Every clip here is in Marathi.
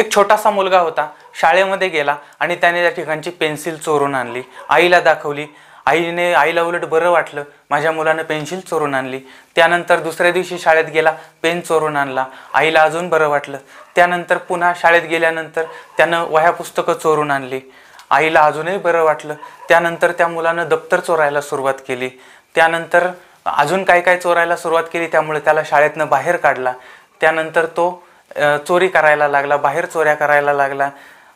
एक छोटासा मुलगा होता शाळेमध्ये गेला आणि त्याने त्या ठिकाणची पेन्सिल चोरून आणली आईला दाखवली आईने आईला उलट बरं वाटलं माझ्या मुलानं पेन्सिल चोरून आणली त्यानंतर दुसऱ्या दिवशी शाळेत गेला पेन चोरून आणला आईला अजून बरं वाटलं त्यानंतर पुन्हा शाळेत गेल्यानंतर त्यानं वह्या पुस्तकं चोरून आणली आईला अजूनही बरं वाटलं त्यानंतर त्या मुलानं दप्तर चोरायला सुरुवात केली त्यानंतर अजून काय काय चोरायला सुरुवात केली त्यामुळे त्याला शाळेतनं बाहेर काढला त्यानंतर तो चोरी करायला लागला बाहेर चोऱ्या करायला लागला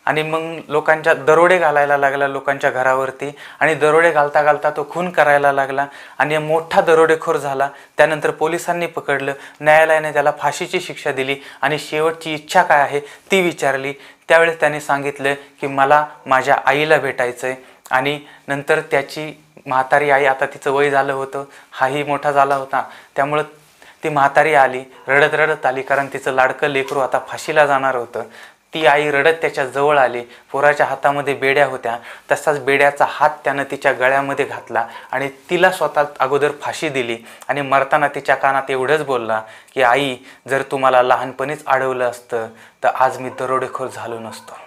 आणि मग लोकांच्या दरोडे घालायला लागला लोकांच्या घरावरती आणि दरोडे घालता घालता तो खून करायला लागला आणि मोठा दरोडेखोर झाला त्यानंतर पोलिसांनी पकडलं न्यायालयाने त्याला फाशीची शिक्षा दिली आणि शेवटची इच्छा काय आहे ती विचारली त्यावेळेस त्याने सांगितलं की मला माझ्या आईला भेटायचं आहे आणि नंतर त्याची म्हातारी आई आता तिचं वय झालं होतं हाही मोठा झाला होता त्यामुळं ती म्हातारी आली रडत रडत आली कारण तिचं लाडकं लेकरू आता फाशीला जाणार होतं ती आई रडत त्याच्या जवळ आली पोराच्या हातामध्ये बेड्या होत्या तसाच बेड्याचा हात त्यानं तिच्या गळ्यामध्ये घातला आणि तिला स्वतः अगोदर फाशी दिली आणि मरताना तिच्या कानात एवढंच बोलला की आई जर तुम्हाला लहानपणीच अडवलं असतं तर आज मी दरोडेखोर झालो नसतो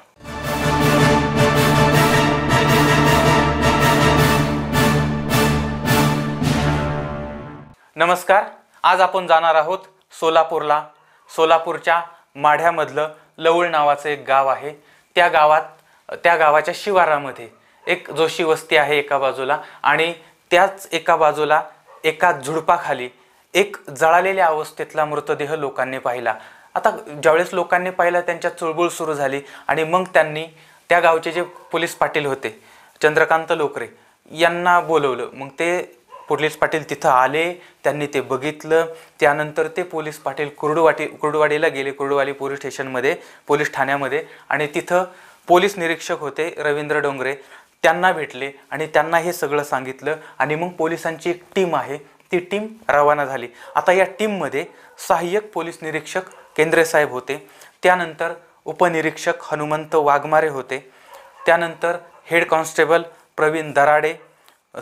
नमस्कार आज आपण जाणार आहोत सोलापूरला सोलापूरच्या माढ्यामधलं लवळ नावाचं एक गाव आहे त्या गावात त्या गावाच्या शिवारामध्ये एक जोशी वस्ती आहे एका बाजूला आणि त्याच एका बाजूला एका झुडपाखाली एक जळालेल्या अवस्थेतला मृतदेह लोकांनी पाहिला आता ज्यावेळेस लोकांनी पाहिला त्यांच्या चुळबुळ सुरू झाली आणि मग त्यांनी त्या गावचे जे पोलीस पाटील होते चंद्रकांत लोकरे यांना बोलवलं मग ते पोलीस पाटील तिथं आले त्यांनी ते बघितलं त्यानंतर ते पोलीस पाटील कुर्डुवाटी कुर्डुवाडीला गेले कुर्डुवाडी पोलीस स्टेशनमध्ये पोलीस ठाण्यामध्ये आणि तिथं पोलीस निरीक्षक होते रवींद्र डोंगरे त्यांना भेटले आणि त्यांना हे सगळं सांगितलं आणि मग पोलिसांची एक टीम आहे ती टीम रवाना झाली आता या टीममध्ये सहाय्यक पोलीस निरीक्षक केंद्रेसाहेब होते त्यानंतर उपनिरीक्षक हनुमंत वाघमारे होते त्यानंतर हेड कॉन्स्टेबल प्रवीण दराडे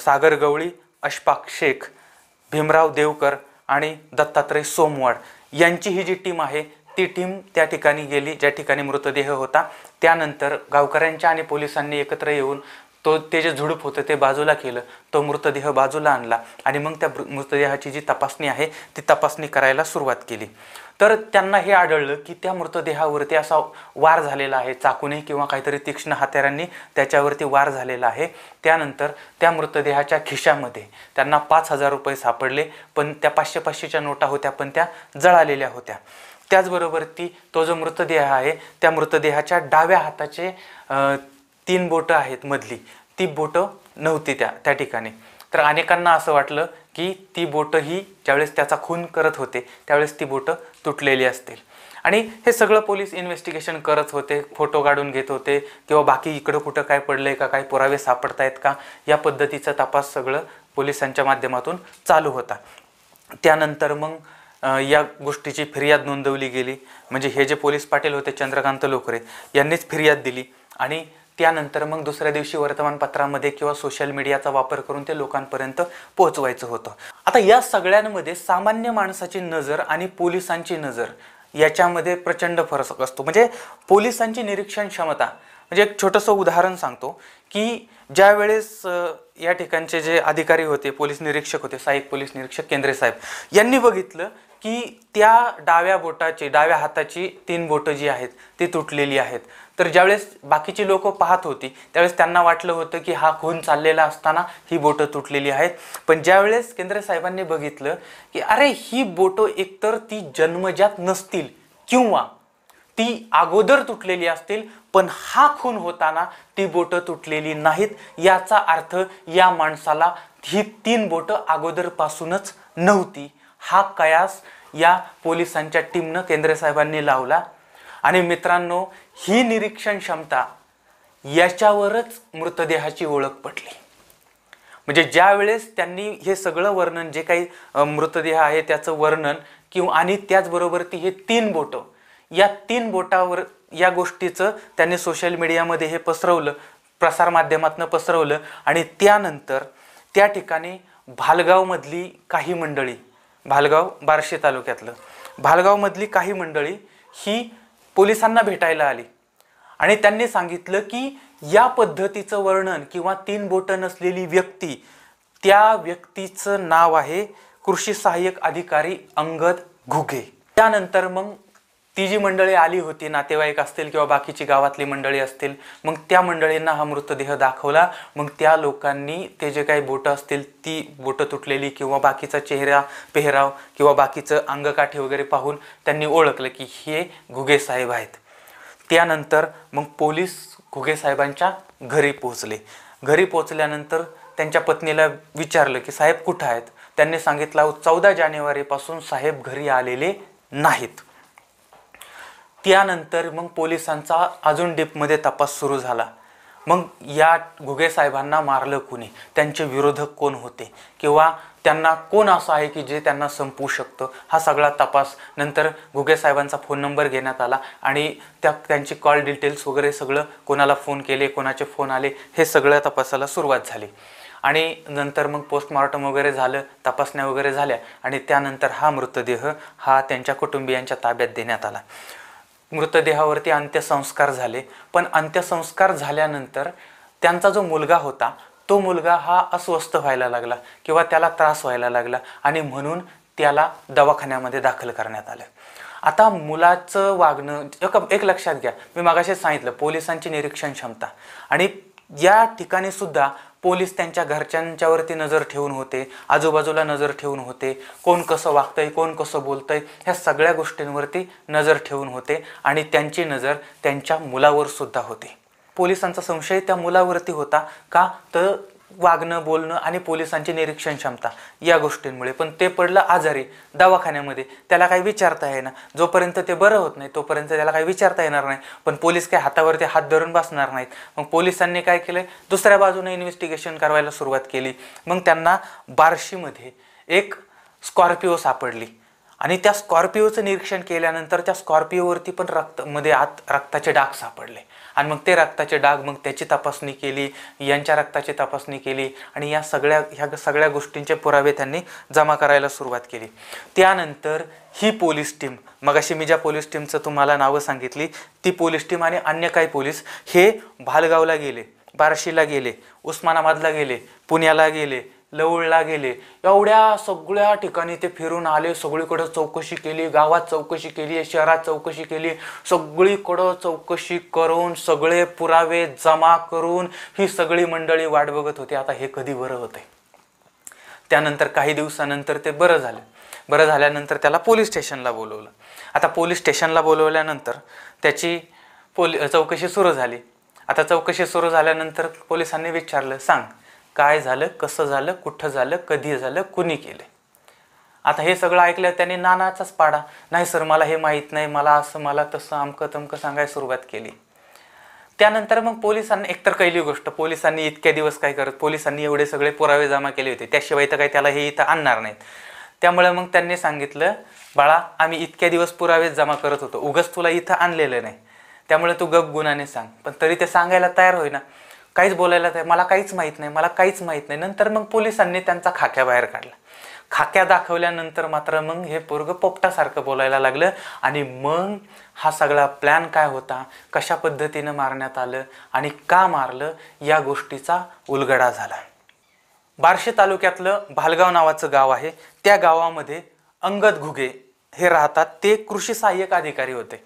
सागर गवळी अशफाक शेख भीमराव देवकर आणि दत्तात्रय सोमवाड यांची ही जी टीम आहे ती टीम त्या ठिकाणी गेली ज्या ठिकाणी मृतदेह होता त्यानंतर गावकऱ्यांच्या आणि पोलिसांनी एकत्र येऊन तो ते जे झुडूप होतं ते बाजूला केलं तो मृतदेह बाजूला आणला आणि मग त्या मृतदेहाची जी तपासणी आहे ती तपासणी करायला सुरुवात केली तर त्यांना हे आढळलं की त्या मृतदेहावरती असा वार झालेला आहे चाकूने किंवा काहीतरी तीक्ष्ण हत्यारांनी त्याच्यावरती वार झालेला आहे त्यानंतर त्या मृतदेहाच्या खिशामध्ये त्यांना पाच हजार रुपये सापडले पण त्या पाचशे पाचशेच्या नोटा होत्या पण त्या जळालेल्या होत्या त्याचबरोबर ती तो जो मृतदेह आहे त्या मृतदेहाच्या डाव्या हाताचे तीन बोटं आहेत मधली ती बोटं नव्हती त्या त्या ठिकाणी तर अनेकांना असं वाटलं की ती बोटं ही ज्यावेळेस त्याचा खून करत होते त्यावेळेस ती बोटं तुटलेली असतील आणि हे सगळं पोलीस इन्व्हेस्टिगेशन करत होते फोटो काढून घेत होते किंवा बाकी इकडं कुठं काय पडलं आहे का काय पुरावे सापडतायत का या पद्धतीचा तपास सगळं पोलिसांच्या माध्यमातून चालू होता त्यानंतर मग या गोष्टीची फिर्याद नोंदवली गेली म्हणजे हे जे पोलीस पाटील होते चंद्रकांत लोकरे यांनीच फिर्याद दिली आणि त्यानंतर मग दुसऱ्या दिवशी वर्तमानपत्रामध्ये किंवा सोशल मीडियाचा वापर करून ते लोकांपर्यंत पोहोचवायचं होतं आता या सगळ्यांमध्ये सामान्य माणसाची नजर आणि पोलिसांची नजर याच्यामध्ये प्रचंड फरक असतो म्हणजे पोलिसांची निरीक्षण क्षमता म्हणजे एक छोटंसं उदाहरण सांगतो की ज्या वेळेस या ठिकाणचे जे अधिकारी होते पोलीस निरीक्षक होते सहाय्यक पोलीस निरीक्षक केंद्रे साहेब यांनी बघितलं की त्या डाव्या बोटाची डाव्या हाताची तीन बोटं जी आहेत ती तुटलेली आहेत तर ज्यावेळेस बाकीची लोक पाहत होती त्यावेळेस त्यांना वाटलं होतं की हा खून चाललेला असताना ही बोटं तुटलेली आहेत पण ज्यावेळेस केंद्र साहेबांनी बघितलं की अरे ही बोटं एकतर ती जन्मजात नसतील किंवा ती अगोदर तुटलेली असतील पण हा खून होताना ती बोटं तुटलेली नाहीत याचा अर्थ या माणसाला ही तीन बोटं अगोदरपासूनच नव्हती हा कयास या पोलिसांच्या टीमनं केंद्रसाहेबांनी लावला आणि मित्रांनो ही निरीक्षण क्षमता याच्यावरच मृतदेहाची ओळख पटली म्हणजे ज्या वेळेस त्यांनी हे सगळं वर्णन जे काही मृतदेह आहे त्याचं वर्णन किंवा आणि त्याचबरोबर ती हे तीन बोटं या तीन बोटावर या गोष्टीचं त्यांनी सोशल मीडियामध्ये हे पसरवलं प्रसारमाध्यमातनं पसरवलं आणि त्यानंतर त्या ठिकाणी भालगावमधली काही मंडळी भालगाव बार्शी तालुक्यातलं भालगावमधली काही मंडळी ही पोलिसांना भेटायला आली आणि त्यांनी सांगितलं की या पद्धतीचं वर्णन किंवा तीन बोटं नसलेली व्यक्ती त्या व्यक्तीचं नाव आहे कृषी सहाय्यक अधिकारी अंगद घुगे त्यानंतर मग ती जी मंडळी आली होती नातेवाईक असतील किंवा बाकीची गावातली मंडळी असतील मग त्या मंडळींना हा मृतदेह दाखवला मग त्या लोकांनी ते जे काही बोटं असतील ती बोटं तुटलेली किंवा बाकीचा चेहरा पेहराव किंवा बाकीचं अंगकाठी वगैरे पाहून त्यांनी ओळखलं की हे घुगेसाहेब आहेत त्यानंतर मग पोलीस घुगे घरी पोहोचले घरी पोचल्यानंतर त्यांच्या पत्नीला विचारलं की साहेब कुठं आहेत त्यांनी सांगितलं चौदा जानेवारीपासून साहेब घरी आलेले नाहीत त्यानंतर मग पोलिसांचा अजून डीपमध्ये तपास सुरू झाला मग या घुगे साहेबांना मारलं कोणी त्यांचे विरोधक कोण होते किंवा त्यांना कोण असं आहे की जे त्यांना संपवू शकतं हा सगळा तपास नंतर घुगे साहेबांचा फोन नंबर घेण्यात आला आणि त्या त्यांची कॉल डिटेल्स वगैरे सगळं कोणाला फोन केले कोणाचे फोन आले हे सगळ्या तपासाला सुरुवात झाली आणि नंतर मग पोस्टमॉर्टम वगैरे झालं तपासण्या वगैरे झाल्या आणि त्यानंतर हा मृतदेह हा त्यांच्या कुटुंबियांच्या ताब्यात देण्यात आला मृतदेहावरती अंत्यसंस्कार झाले पण अंत्यसंस्कार झाल्यानंतर त्यांचा जो मुलगा होता तो मुलगा हा अस्वस्थ व्हायला लागला किंवा त्याला त्रास व्हायला लागला आणि म्हणून त्याला दवाखान्यामध्ये दाखल करण्यात आलं आता मुलाचं वागणं एक एक लक्षात घ्या मी मागाशी सांगितलं पोलिसांची निरीक्षण क्षमता आणि या ठिकाणी सुद्धा पोलीस त्यांच्या घरच्यांच्यावरती नजर ठेवून होते आजूबाजूला नजर ठेवून होते कोण कसं वागतंय कोण कसं बोलतंय ह्या सगळ्या गोष्टींवरती नजर ठेवून होते आणि त्यांची नजर त्यांच्या मुलावर सुद्धा होते पोलिसांचा संशय त्या मुलावरती होता का तर वागणं बोलणं आणि पोलिसांची निरीक्षण क्षमता या गोष्टींमुळे पण ते पडलं आजारी दवाखान्यामध्ये त्याला काही विचारता येणार जोपर्यंत ते बरं होत नाही तोपर्यंत त्याला काही विचारता येणार नाही पण पोलीस काही हातावरती हात धरून बसणार नाहीत मग पोलिसांनी काय केलं दुसऱ्या बाजूने इन्व्हेस्टिगेशन करायला सुरुवात केली मग त्यांना बार्शीमध्ये एक स्कॉर्पिओ सापडली आणि त्या स्कॉर्पिओचं निरीक्षण केल्यानंतर त्या स्कॉर्पिओवरती पण रक्त मध्ये आत रक्ताचे डाग सापडले आणि मग ते रक्ताचे डाग मग त्याची तपासणी केली यांच्या रक्ताची तपासणी केली आणि या सगळ्या ह्या सगळ्या गोष्टींचे पुरावे त्यांनी जमा करायला सुरुवात केली त्यानंतर ही पोलीस टीम मगाशी मी ज्या पोलीस टीमचं तुम्हाला नावं सांगितली ती पोलीस टीम आणि अन्य काही पोलीस हे भालगावला गेले बार्शीला गेले उस्मानाबादला गेले पुण्याला गेले लवळला गेले एवढ्या सगळ्या ठिकाणी ते फिरून आले सगळीकडं चौकशी केली गावात चौकशी केली शहरात चौकशी केली सगळीकडं चौकशी करून सगळे पुरावे जमा करून ही सगळी मंडळी वाट बघत होती आता हे कधी बरं होते त्यानंतर काही दिवसानंतर ते बरं झालं बरं झाल्यानंतर त्याला पोलीस स्टेशनला बोलवलं आता पोलीस स्टेशनला बोलवल्यानंतर त्याची पोली चौकशी सुरू झाली आता चौकशी सुरू झाल्यानंतर पोलिसांनी विचारलं सांग काय झालं कसं झालं कुठं झालं कधी झालं कुणी केलं आता हे सगळं ऐकलं त्याने नानाचाच पाडा नाही सर मला हे माहीत नाही मला असं मला तसं अमकं तमकं सांगायला सुरुवात केली त्यानंतर मग पोलिसांनी एकतर कैली गोष्ट पोलिसांनी इतक्या दिवस काय करत पोलिसांनी एवढे सगळे पुरावे जमा केले होते त्याशिवाय तर काही त्याला हे इथं आणणार नाहीत त्यामुळे मग त्यांनी सांगितलं बाळा आम्ही इतक्या दिवस पुरावे जमा करत होतो उगस तुला इथं आणलेलं नाही त्यामुळे तू गप गुणाने सांग पण तरी ते सांगायला तयार होईना काहीच बोलायला नाही मला काहीच माहीत नाही मला काहीच माहीत नाही नंतर मग पोलिसांनी त्यांचा खाक्या बाहेर काढला खाक्या दाखवल्यानंतर मात्र मग हे पोरग पोपटासारखं बोलायला लागलं आणि मग हा सगळा प्लॅन काय होता कशा पद्धतीनं मारण्यात आलं आणि का मारलं या गोष्टीचा उलगडा झाला बार्शी तालुक्यातलं भालगाव नावाचं गाव आहे त्या गावामध्ये अंगद घुगे हे राहतात ते कृषी सहाय्यक अधिकारी होते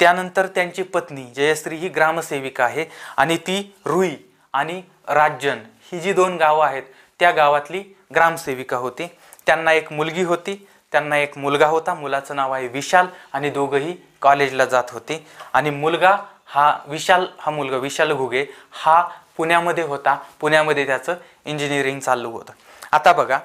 त्यानंतर त्यांची पत्नी जयश्री ही ग्रामसेविका आहे आणि ती रुई आणि राजन ही जी दोन गावं आहेत त्या गावातली ग्रामसेविका होती त्यांना एक मुलगी होती त्यांना एक मुलगा होता मुलाचं नाव आहे विशाल आणि दोघंही कॉलेजला जात होते आणि मुलगा हा विशाल हा मुलगा विशाल घुगे हा पुण्यामध्ये होता पुण्यामध्ये त्याचं इंजिनिअरिंग चालू होतं आता बघा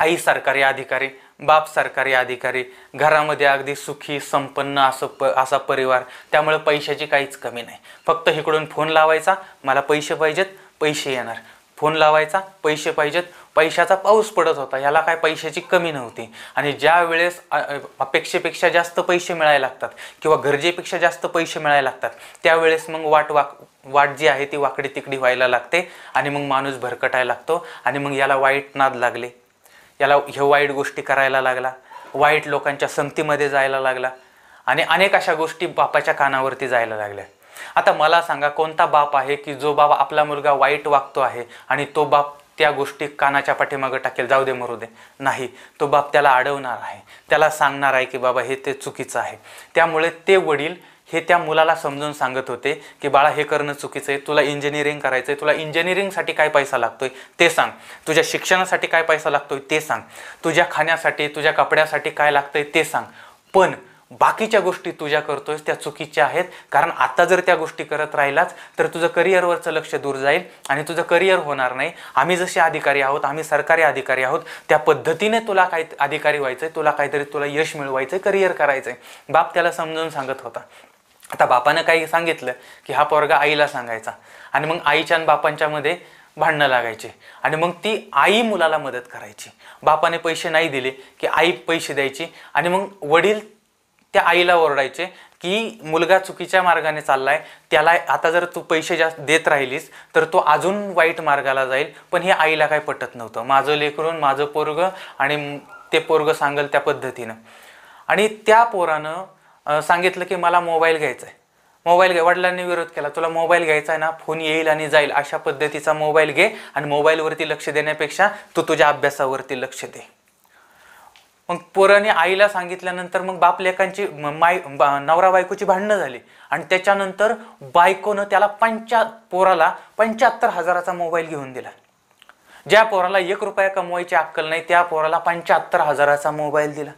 आई सरकारी अधिकारी बाप सरकारी अधिकारी घरामध्ये अगदी सुखी संपन्न असं प असा परिवार त्यामुळे पैशाची काहीच कमी नाही फक्त इकडून फोन लावायचा मला पैसे पाहिजेत पैसे येणार फोन लावायचा पैसे पाहिजेत पैशाचा पाऊस पडत होता याला काय पैशाची कमी नव्हती आणि ज्या वेळेस अपेक्षेपेक्षा जास्त पैसे मिळायला लागतात किंवा गरजेपेक्षा जास्त पैसे मिळायला लागतात त्यावेळेस मग वाट वाक वाट जी आहे ती वाकडी तिकडी व्हायला लागते आणि मग माणूस भरकटायला लागतो आणि मग याला वाईट नाद लागले याला ह्या वाईट गोष्टी करायला लागला वाईट लोकांच्या संगतीमध्ये जायला लागला आणि अनेक अशा गोष्टी बापाच्या कानावरती जायला लागल्या आता मला सांगा कोणता बाप आहे की जो बाप आपला मुलगा वाईट वागतो आहे आणि तो बाप त्या गोष्टी कानाच्या पाठीमागं टाकेल जाऊ दे मरू दे नाही तो बाप त्याला अडवणार आहे त्याला सांगणार आहे की बाबा हे ते चुकीचं आहे त्यामुळे ते वडील हे त्या मुलाला समजून सांगत होते की बाळा हे करणं चुकीचं आहे तुला इंजिनिअरिंग करायचं आहे तुला इंजिनिअरिंगसाठी काय पैसा लागतोय ते सांग तुझ्या शिक्षणासाठी काय पैसा लागतोय ते सांग तुझ्या खाण्यासाठी तुझ्या कपड्यासाठी काय लागतंय ते सांग पण बाकीच्या गोष्टी तुझ्या करतोयस त्या चुकीच्या आहेत कारण आता जर त्या गोष्टी करत राहिलाच तर तुझं करिअरवरचं लक्ष दूर जाईल आणि तुझं करिअर होणार नाही आम्ही जसे अधिकारी आहोत आम्ही सरकारी अधिकारी आहोत त्या पद्धतीने तुला काही अधिकारी व्हायचंय तुला काहीतरी तुला यश मिळवायचंय करिअर करायचंय बाप त्याला समजून सांगत होता आता बापानं काही सांगितलं की हा पोरगा आईला सांगायचा आणि मग आईच्या आणि बापांच्या मध्ये भांडणं लागायचे आणि मग ती आई मुलाला मदत करायची बापाने पैसे नाही दिले की आई पैसे द्यायची आणि मग वडील त्या आईला ओरडायचे की मुलगा चुकीच्या मार्गाने चाललाय त्याला आता जर तू पैसे जास्त देत राहिलीस तर तो अजून वाईट मार्गाला जाईल पण हे आईला काय पटत नव्हतं माझं लेकरून माझं पोरग आणि ते पोरग सांगेल त्या पद्धतीनं आणि त्या पोरानं सांगितलं की मला मोबाईल घ्यायचा आहे मोबाईल घे वडिलांनी विरोध केला तुला मोबाईल घ्यायचा आहे ना फोन येईल आणि जाईल अशा पद्धतीचा मोबाईल घे आणि मोबाईलवरती लक्ष देण्यापेक्षा तू तुझ्या अभ्यासावरती लक्ष दे मग पोराने आईला सांगितल्यानंतर मग बाप लेकांची माय बा, नवरा बायकोची भांडणं झाली आणि त्याच्यानंतर बायकोनं त्याला पंचा पोराला पंच्याहत्तर हजाराचा मोबाईल घेऊन दिला ज्या पोराला एक रुपया कमवायची अक्कल नाही त्या पोराला पंच्याहत्तर हजाराचा मोबाईल दिला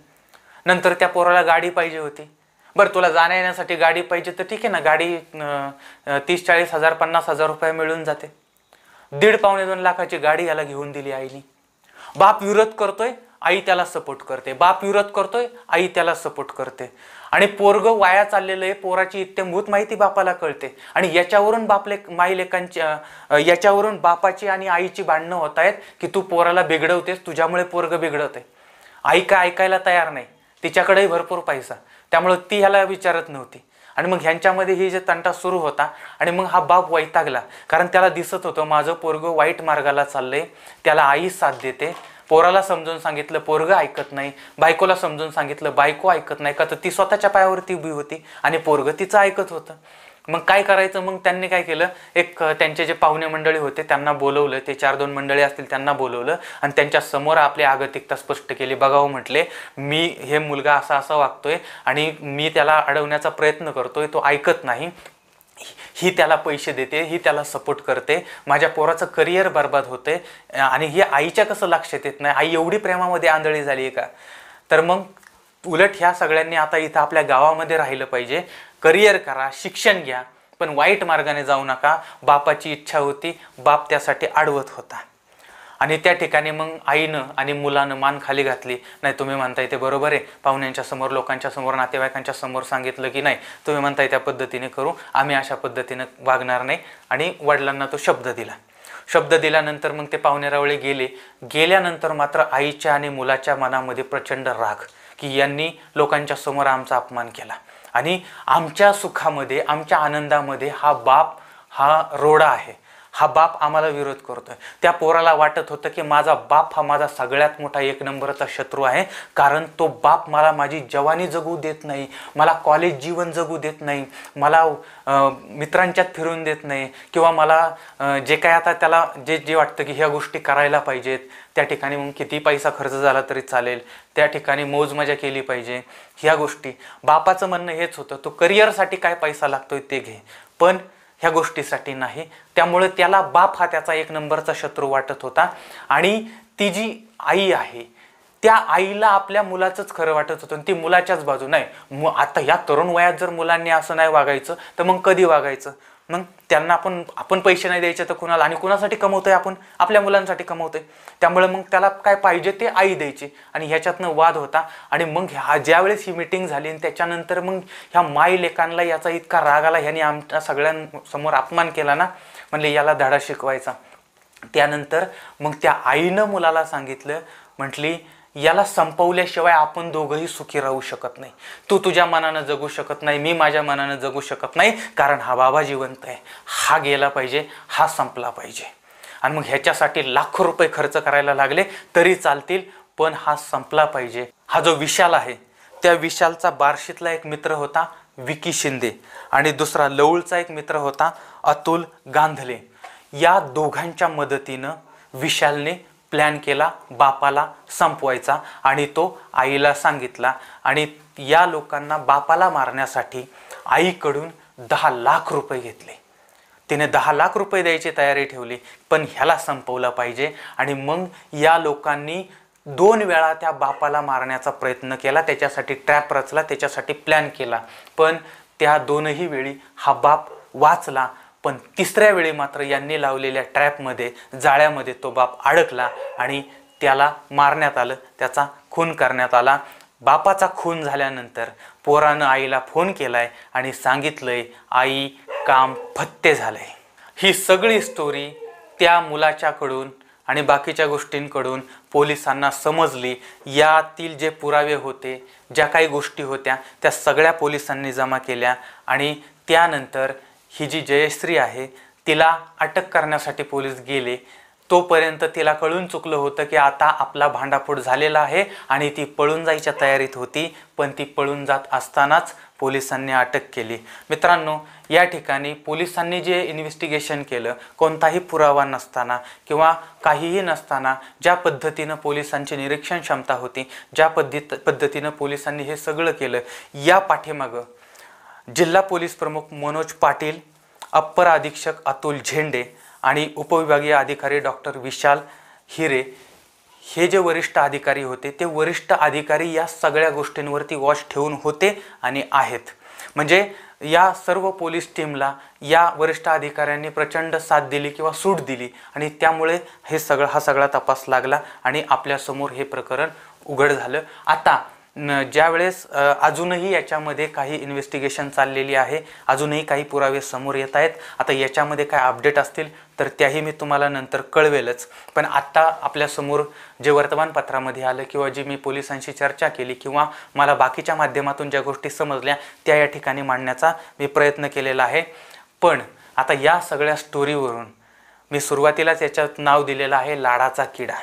नंतर त्या पोराला गाडी पाहिजे होती बरं तुला जाण्या येण्यासाठी गाडी पाहिजे तर ठीक आहे ना गाडी तीस चाळीस हजार पन्नास हजार रुपये मिळून जाते दीड पावणे दोन लाखाची गाडी याला घेऊन दिली आईने बाप विरोध करतोय आई त्याला सपोर्ट करते बाप विरोध करतोय आई त्याला सपोर्ट करते आणि पोरग वाया चाललेलं आहे पोराची इत्यंभूत माहिती बापाला कळते आणि याच्यावरून बापले माईलेकांच्या याच्यावरून बापाची आणि आईची भांडणं होत आहेत की तू पोराला बिघडवतेस तुझ्यामुळे पोरग बिघडवते आई काय ऐकायला तयार नाही तिच्याकडेही भरपूर पैसा त्यामुळे ती ह्याला विचारत नव्हती आणि मग ह्यांच्यामध्ये ही जे तंटा सुरू होता आणि मग हा बाप वैतागला कारण त्याला दिसत होतं माझं पोरग वाईट मार्गाला चाललंय त्याला आई साथ देते पोराला समजून सांगितलं पोरग ऐकत नाही बायकोला समजून सांगितलं बायको ऐकत नाही का तर ती स्वतःच्या पायावरती उभी होती आणि पोरग तिचं ऐकत होतं मग काय करायचं मग त्यांनी काय केलं एक त्यांचे जे पाहुणे मंडळी होते त्यांना बोलवलं ते चार दोन मंडळी असतील त्यांना बोलवलं आणि त्यांच्या समोर आपली आगतिकता स्पष्ट केली बघावं म्हटले मी हे मुलगा असा असा वागतोय आणि मी त्याला अडवण्याचा प्रयत्न करतोय तो ऐकत नाही ही त्याला पैसे देते ही त्याला सपोर्ट करते माझ्या पोराचं करिअर बर्बाद होते आणि ही आईच्या कसं लक्षात येत नाही आई एवढी प्रेमामध्ये आंधळी झाली आहे का तर मग उलट ह्या सगळ्यांनी आता इथं आपल्या गावामध्ये राहिलं पाहिजे करिअर करा शिक्षण घ्या पण वाईट मार्गाने जाऊ नका बापाची इच्छा होती बाप त्यासाठी आडवत होता आणि त्या ठिकाणी मग आईनं आणि मुलानं मान खाली घातली नाही तुम्ही म्हणताय ते बरोबर आहे पाहुण्यांच्या समोर लोकांच्या समोर नातेवाईकांच्या समोर सांगितलं की नाही तुम्ही म्हणताय त्या पद्धतीने करू आम्ही अशा पद्धतीनं वागणार नाही आणि वडिलांना तो शब्द दिला शब्द दिल्यानंतर मग ते पाहुणेरावळे गेले गेल्यानंतर मात्र आईच्या आणि मुलाच्या मनामध्ये प्रचंड राग की यांनी लोकांच्या समोर आमचा अपमान केला आणि आमच्या सुखामध्ये आमच्या आनंदामध्ये हा बाप हा रोडा आहे हा बाप आम्हाला विरोध करतोय त्या पोराला वाटत होतं की माझा बाप हा माझा सगळ्यात मोठा एक नंबरचा शत्रू आहे कारण तो बाप मला माझी जवानी जगू देत नाही मला कॉलेज जीवन जगू देत नाही मला मित्रांच्यात फिरून देत नाही किंवा मला जे काय आता त्याला जे जे वाटतं की ह्या गोष्टी करायला पाहिजेत त्या ठिकाणी मग किती पैसा खर्च झाला तरी चालेल त्या ठिकाणी मजा केली पाहिजे ह्या गोष्टी बापाचं म्हणणं हेच होतं तो करिअरसाठी काय पैसा लागतोय ते घे पण ह्या गोष्टीसाठी नाही त्यामुळे त्याला बाप हा त्याचा एक नंबरचा शत्रू वाटत होता आणि ती जी आई आहे त्या आईला आपल्या मुलाचंच खरं वाटत होतं ती मुलाच्याच बाजू नाही आता या तरुण वयात जर मुलांनी असं नाही वागायचं तर मग कधी वागायचं मग त्यांना आपण आपण पैसे नाही द्यायचे तर कुणाला आणि कुणासाठी कमवतोय आपण आपल्या मुलांसाठी कमवतोय त्यामुळे मग त्याला काय पाहिजे ते आई द्यायची आणि ह्याच्यातनं वाद होता आणि मग ह्या ज्यावेळेस ही मिटिंग झाली आणि त्याच्यानंतर मग ह्या माई लेखांना याचा इतका राग आला ह्याने आमच्या सगळ्यांसमोर अपमान केला ना म्हणले याला धडा शिकवायचा त्यानंतर मग त्या आईनं मुलाला सांगितलं म्हटली याला संपवल्याशिवाय आपण दोघंही सुखी राहू शकत नाही तू तुझ्या मनानं जगू शकत नाही मी माझ्या मनानं जगू शकत नाही कारण हा बाबा जिवंत आहे हा गेला पाहिजे हा संपला पाहिजे आणि मग ह्याच्यासाठी लाखो रुपये खर्च करायला लागले तरी चालतील पण हा संपला पाहिजे हा जो विशाल आहे त्या विशालचा बार्शीतला एक मित्र होता विकी शिंदे आणि दुसरा लवळचा एक मित्र होता अतुल गांधले या दोघांच्या मदतीनं विशालने प्लॅन केला बापाला संपवायचा आणि तो आईला सांगितला आणि या लोकांना बापाला मारण्यासाठी आईकडून दहा लाख रुपये घेतले तिने दहा लाख रुपये द्यायची तयारी ठेवली पण ह्याला संपवलं पाहिजे आणि मग या लोकांनी दोन वेळा त्या बापाला मारण्याचा प्रयत्न केला त्याच्यासाठी ट्रॅप रचला त्याच्यासाठी प्लॅन केला पण त्या दोनही वेळी हा बाप वाचला पण तिसऱ्या वेळी मात्र यांनी लावलेल्या ट्रॅपमध्ये जाळ्यामध्ये तो बाप अडकला आणि त्याला मारण्यात आलं त्याचा खून करण्यात आला बापाचा खून झाल्यानंतर पोरानं आईला फोन केलाय आणि सांगितलंय आई काम फत्ते झालंय ही सगळी स्टोरी त्या मुलाच्याकडून आणि बाकीच्या गोष्टींकडून पोलिसांना समजली यातील जे पुरावे होते ज्या काही गोष्टी होत्या त्या सगळ्या पोलिसांनी जमा केल्या आणि त्यानंतर ही जी जयश्री आहे तिला अटक करण्यासाठी पोलीस गेले तोपर्यंत तिला कळून चुकलं होतं की आता आपला भांडाफोड झालेला आहे आणि ती पळून जायच्या तयारीत होती पण ती पळून जात असतानाच पोलिसांनी अटक केली मित्रांनो या ठिकाणी पोलिसांनी जे इन्व्हेस्टिगेशन केलं कोणताही पुरावा नसताना किंवा काहीही नसताना ज्या पद्धतीनं पोलिसांची निरीक्षण क्षमता होती ज्या पद्धत पद्धतीनं पोलिसांनी हे सगळं केलं या पाठीमागं जिल्हा पोलीस प्रमुख मनोज पाटील अप्पर अधीक्षक अतुल झेंडे आणि उपविभागीय अधिकारी डॉक्टर विशाल हिरे हे जे वरिष्ठ अधिकारी होते ते वरिष्ठ अधिकारी या सगळ्या गोष्टींवरती वॉच ठेवून होते आणि आहेत म्हणजे या सर्व पोलीस टीमला या वरिष्ठ अधिकाऱ्यांनी प्रचंड साथ दिली किंवा सूट दिली आणि त्यामुळे हे सगळं हा सगळा तपास लागला आणि आपल्यासमोर हे प्रकरण उघड झालं आता न ज्यावेळेस अजूनही याच्यामध्ये काही इन्व्हेस्टिगेशन चाललेली आहे अजूनही काही पुरावे समोर येत आहेत आता याच्यामध्ये काय अपडेट असतील तर त्याही मी तुम्हाला नंतर कळवेलच पण आत्ता आपल्यासमोर जे वर्तमानपत्रामध्ये आलं किंवा जी मी पोलिसांशी चर्चा केली किंवा मला बाकीच्या माध्यमातून ज्या गोष्टी समजल्या त्या या ठिकाणी मांडण्याचा मी प्रयत्न केलेला आहे पण आता या सगळ्या स्टोरीवरून मी सुरुवातीलाच याच्यात नाव दिलेलं आहे लाडाचा किडा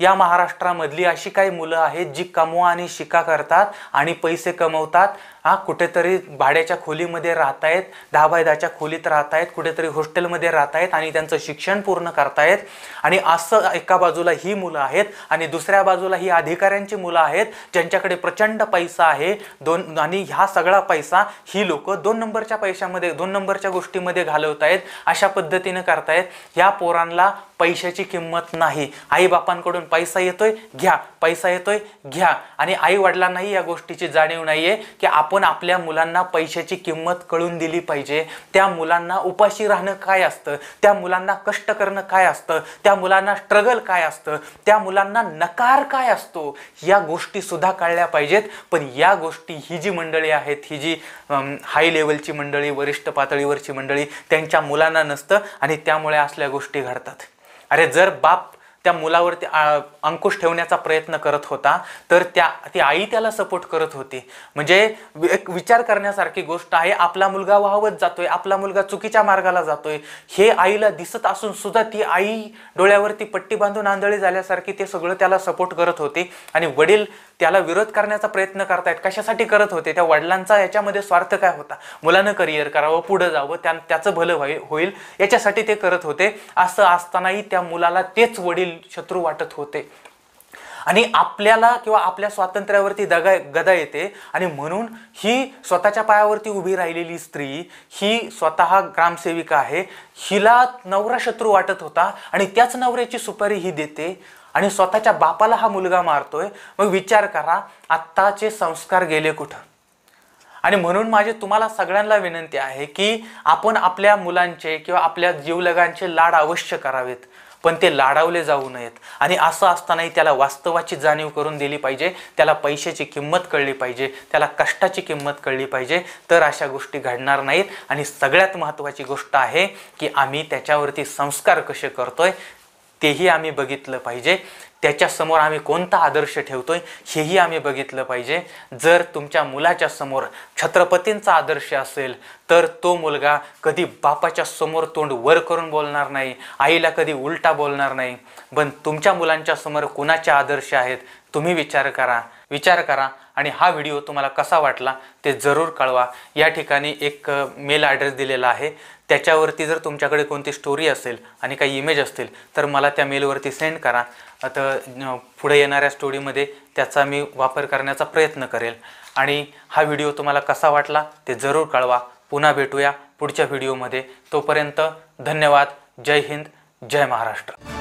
या महाराष्ट्रामधली अशी काही मुलं आहेत जी कमवा आणि शिका करतात आणि पैसे कमवतात हा कुठेतरी भाड्याच्या खोलीमध्ये राहत आहेत दहा बाय दहाच्या खोलीत राहत आहेत कुठेतरी हॉस्टेलमध्ये आहेत आणि त्यांचं शिक्षण पूर्ण करतायत आणि असं एका बाजूला ही मुलं आहेत आणि दुसऱ्या बाजूला ही अधिकाऱ्यांची मुलं आहेत ज्यांच्याकडे प्रचंड पैसा आहे दोन आणि ह्या सगळा पैसा ही लोक दोन नंबरच्या पैशामध्ये दोन नंबरच्या गोष्टीमध्ये आहेत अशा पद्धतीनं करतायत ह्या पोरांना पैशाची किंमत नाही आई बापांकडून पैसा येतोय घ्या पैसा येतोय घ्या आणि आई वडिलांनाही या गोष्टीची जाणीव नाहीये की आपण आपण आपल्या मुलांना पैशाची किंमत कळून दिली पाहिजे त्या मुलांना उपाशी राहणं काय असतं त्या मुलांना कष्ट करणं काय असतं त्या मुलांना स्ट्रगल काय असतं त्या मुलांना नकार काय असतो या गोष्टी सुद्धा कळल्या पाहिजेत पण या गोष्टी ही जी मंडळी आहेत ही जी हाय लेवलची मंडळी वरिष्ठ पातळीवरची मंडळी त्यांच्या मुलांना नसतं आणि त्यामुळे असल्या गोष्टी घडतात अरे जर बाप त्या मुलावरती अंकुश ठेवण्याचा प्रयत्न करत होता तर त्या ती आई त्याला सपोर्ट करत होती म्हणजे एक विचार करण्यासारखी गोष्ट आहे आपला मुलगा वाहवत जातोय आपला मुलगा चुकीच्या मार्गाला जातोय हे आईला दिसत असून सुद्धा ती आई डोळ्यावरती पट्टी बांधून आंधळी झाल्यासारखी ते सगळं त्याला सपोर्ट करत होते आणि वडील त्याला विरोध करण्याचा प्रयत्न करतायत कशासाठी करत होते त्या वडिलांचा याच्यामध्ये स्वार्थ काय होता मुलानं करिअर करावं पुढं जावं त्या त्याचं भलं होईल याच्यासाठी ते करत होते असं असतानाही त्या मुलाला तेच वडील शत्रू वाटत होते आणि आपल्याला किंवा आपल्या स्वातंत्र्यावरती दगा गदा येते आणि म्हणून ही स्वतःच्या पायावरती उभी राहिलेली स्त्री ही स्वतः ग्रामसेविका आहे हिला नवरा शत्रू वाटत होता आणि त्याच नवऱ्याची सुपारी ही देते आणि स्वतःच्या बापाला हा मुलगा मारतोय मग विचार करा आत्ताचे संस्कार गेले कुठं आणि म्हणून माझे तुम्हाला सगळ्यांना विनंती आहे की आपण आपल्या मुलांचे किंवा आपल्या जीवलगांचे लाड अवश्य करावेत पण ते लाडावले जाऊ नयेत आणि असं असतानाही त्याला वास्तवाची जाणीव करून दिली पाहिजे त्याला पैशाची किंमत कळली पाहिजे त्याला कष्टाची किंमत कळली पाहिजे तर अशा गोष्टी घडणार नाहीत आणि सगळ्यात महत्त्वाची गोष्ट आहे की आम्ही त्याच्यावरती संस्कार कसे करतोय तेही आम्ही बघितलं पाहिजे त्याच्यासमोर आम्ही कोणता आदर्श ठेवतोय हेही आम्ही बघितलं पाहिजे जर तुमच्या मुलाच्या समोर छत्रपतींचा आदर्श असेल तर तो मुलगा कधी बापाच्या समोर तोंड वर करून बोलणार नाही आईला कधी उलटा बोलणार नाही पण तुमच्या मुलांच्या समोर कुणाचे आदर्श आहेत तुम्ही विचार करा विचार करा आणि हा व्हिडिओ तुम्हाला कसा वाटला ते जरूर कळवा या ठिकाणी एक मेल ॲड्रेस दिलेला आहे त्याच्यावरती जर तुमच्याकडे कोणती स्टोरी असेल आणि काही इमेज असतील तर मला त्या मेलवरती सेंड करा आता पुढे येणाऱ्या स्टोरीमध्ये त्याचा मी वापर करण्याचा प्रयत्न करेल आणि हा व्हिडिओ तुम्हाला कसा वाटला ते जरूर कळवा पुन्हा भेटूया पुढच्या व्हिडिओमध्ये तोपर्यंत धन्यवाद जय हिंद जय महाराष्ट्र